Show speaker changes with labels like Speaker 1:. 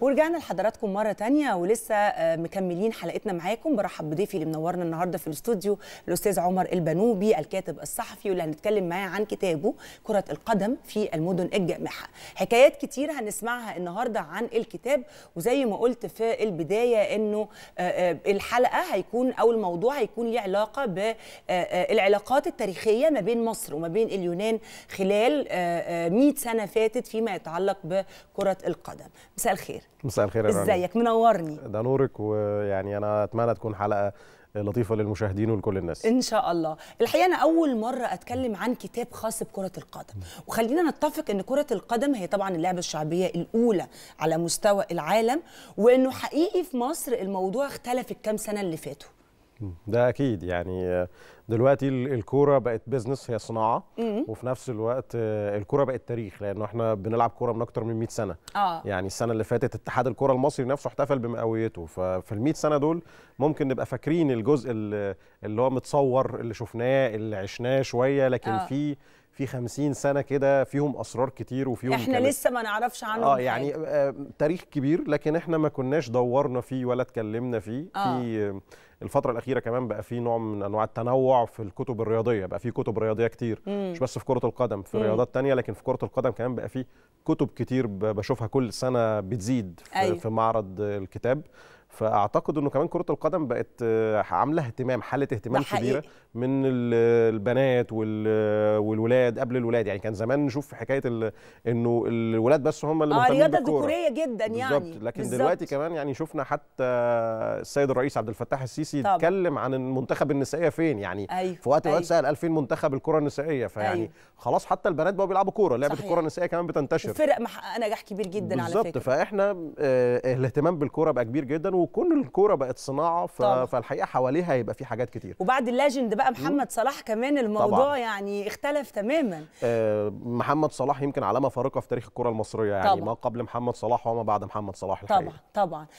Speaker 1: ورجعنا لحضراتكم مره تانية ولسه آه، مكملين حلقتنا معاكم برحب بضيفي اللي منورنا النهارده في الاستوديو الاستاذ عمر البنوبي الكاتب الصحفي واللي هنتكلم معاه عن كتابه كره القدم في المدن الجامحه حكايات كتير هنسمعها النهارده عن الكتاب وزي ما قلت في البدايه انه آه، آه، الحلقه هيكون او الموضوع هيكون ليه علاقه بالعلاقات التاريخيه ما بين مصر وما بين اليونان خلال 100 سنه فاتت فيما يتعلق بكره القدم مساء الخير
Speaker 2: مساء الخير يا ازيك
Speaker 1: منورني
Speaker 2: ده نورك ويعني انا اتمنى تكون حلقه لطيفه للمشاهدين ولكل الناس
Speaker 1: ان شاء الله الحقيقه انا اول مره اتكلم عن كتاب خاص بكره القدم وخلينا نتفق ان كره القدم هي طبعا اللعبه الشعبيه الاولى على مستوى العالم وانه حقيقي في مصر الموضوع اختلف الكام سنه اللي فاتوا
Speaker 2: ده اكيد يعني دلوقتي الكوره بقت بيزنس هي صناعه وفي نفس الوقت الكوره بقت تاريخ لانه احنا بنلعب كوره من اكتر من 100 سنه آه. يعني السنه اللي فاتت اتحاد الكوره المصري نفسه احتفل بمئويته ففي ال 100 سنه دول ممكن نبقى فاكرين الجزء اللي هو متصور اللي شفناه اللي عشناه شويه لكن آه. في في 50 سنه كده فيهم اسرار كتير وفيهم احنا لسه
Speaker 1: ما نعرفش عنهم اه يعني آه،,
Speaker 2: آه تاريخ كبير لكن احنا ما كناش دورنا فيه ولا اتكلمنا فيه آه. في الفتره الاخيره كمان بقى في نوع من انواع التنوع في الكتب الرياضيه بقى في كتب رياضيه كتير مم. مش بس في كره القدم في مم. رياضات تانية لكن في كره القدم كمان بقى في كتب كتير بشوفها كل سنه بتزيد في, أيوه. في معرض الكتاب فاعتقد انه كمان كره القدم بقت آه، عامله اهتمام حاله اهتمام كبيره من البنات والولاد قبل الولاد يعني كان زمان نشوف حكايه انه الولاد بس هم اللي آه، مهتمين آه رياضه ذكوريه
Speaker 1: جدا يعني بالظبط لكن بالزبط. دلوقتي
Speaker 2: كمان يعني شفنا حتى السيد الرئيس عبد الفتاح السيسي طبعا. اتكلم عن المنتخب النسائيه فين يعني أيوه. أيوه. في وقت أيوه. سال 2000 منتخب الكره النسائيه فيعني أيوه. خلاص حتى البنات بقوا بيلعبوا كوره لعبه الكره النسائيه كمان بتنتشر فرق
Speaker 1: محققه نجاح كبير جدا على فكره بالظبط
Speaker 2: فاحنا آه، الاهتمام بالكوره بقى كبير جدا برضو كل الكوره بقت صناعه ف... فالحقيقه حواليها هيبقى في حاجات كتير وبعد اللاجند بقى محمد
Speaker 1: صلاح كمان الموضوع طبعا. يعني اختلف تماما
Speaker 2: آه محمد صلاح يمكن علامه فارقه في تاريخ الكره المصريه يعني طبعا. ما قبل محمد صلاح وما بعد محمد صلاح الحقيقة.
Speaker 1: طبعا طبعا